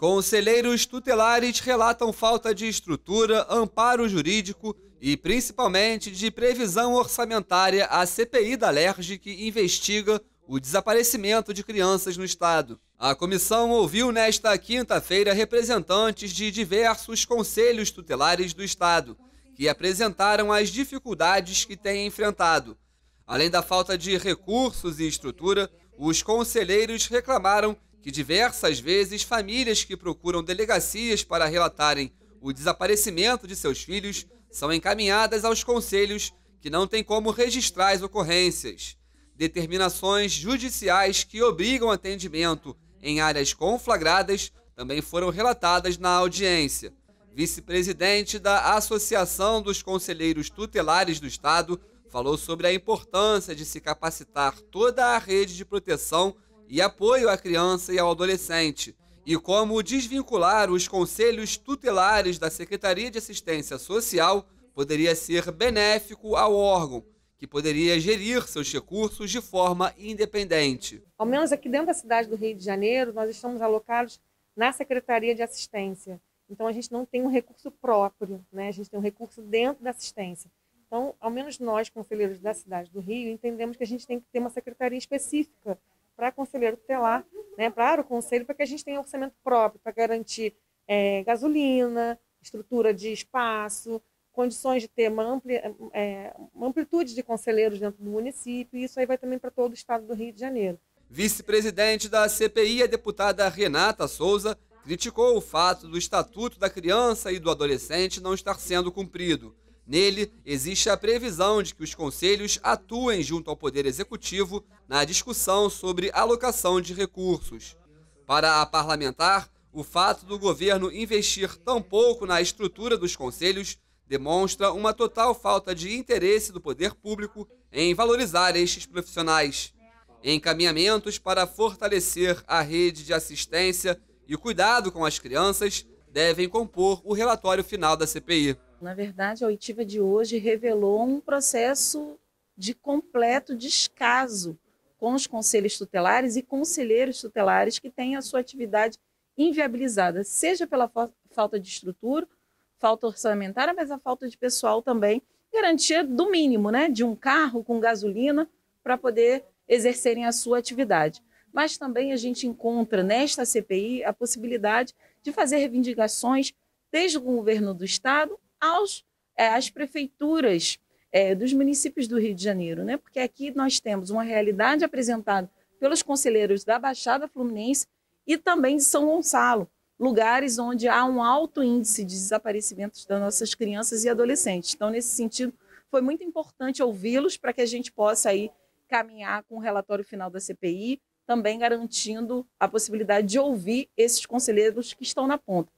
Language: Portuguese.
Conselheiros tutelares relatam falta de estrutura, amparo jurídico e principalmente de previsão orçamentária à CPI da LERJ que investiga o desaparecimento de crianças no estado. A comissão ouviu nesta quinta-feira representantes de diversos conselhos tutelares do estado, que apresentaram as dificuldades que têm enfrentado. Além da falta de recursos e estrutura, os conselheiros reclamaram que diversas vezes famílias que procuram delegacias para relatarem o desaparecimento de seus filhos são encaminhadas aos conselhos que não têm como registrar as ocorrências. Determinações judiciais que obrigam atendimento em áreas conflagradas também foram relatadas na audiência. Vice-presidente da Associação dos Conselheiros Tutelares do Estado falou sobre a importância de se capacitar toda a rede de proteção e apoio à criança e ao adolescente, e como desvincular os conselhos tutelares da Secretaria de Assistência Social poderia ser benéfico ao órgão, que poderia gerir seus recursos de forma independente. Ao menos aqui dentro da cidade do Rio de Janeiro, nós estamos alocados na Secretaria de Assistência. Então, a gente não tem um recurso próprio, né? a gente tem um recurso dentro da assistência. Então, ao menos nós, conselheiros da cidade do Rio, entendemos que a gente tem que ter uma secretaria específica para conselheiro tutelar, né, para o conselho, para que a gente tenha orçamento próprio, para garantir é, gasolina, estrutura de espaço, condições de ter uma, ampli, é, uma amplitude de conselheiros dentro do município, e isso aí vai também para todo o estado do Rio de Janeiro. Vice-presidente da CPI, é a deputada Renata Souza, criticou o fato do Estatuto da Criança e do Adolescente não estar sendo cumprido. Nele, existe a previsão de que os conselhos atuem junto ao Poder Executivo na discussão sobre alocação de recursos. Para a parlamentar, o fato do governo investir tão pouco na estrutura dos conselhos demonstra uma total falta de interesse do poder público em valorizar estes profissionais. Encaminhamentos para fortalecer a rede de assistência e cuidado com as crianças devem compor o relatório final da CPI. Na verdade, a oitiva de hoje revelou um processo de completo descaso com os conselhos tutelares e conselheiros tutelares que têm a sua atividade inviabilizada, seja pela falta de estrutura, falta orçamentária, mas a falta de pessoal também, garantia do mínimo, né, de um carro com gasolina para poder exercerem a sua atividade. Mas também a gente encontra nesta CPI a possibilidade de fazer reivindicações desde o governo do estado aos, é, às prefeituras é, dos municípios do Rio de Janeiro, né? porque aqui nós temos uma realidade apresentada pelos conselheiros da Baixada Fluminense e também de São Gonçalo, lugares onde há um alto índice de desaparecimentos das nossas crianças e adolescentes. Então, nesse sentido, foi muito importante ouvi-los para que a gente possa aí caminhar com o relatório final da CPI, também garantindo a possibilidade de ouvir esses conselheiros que estão na ponta.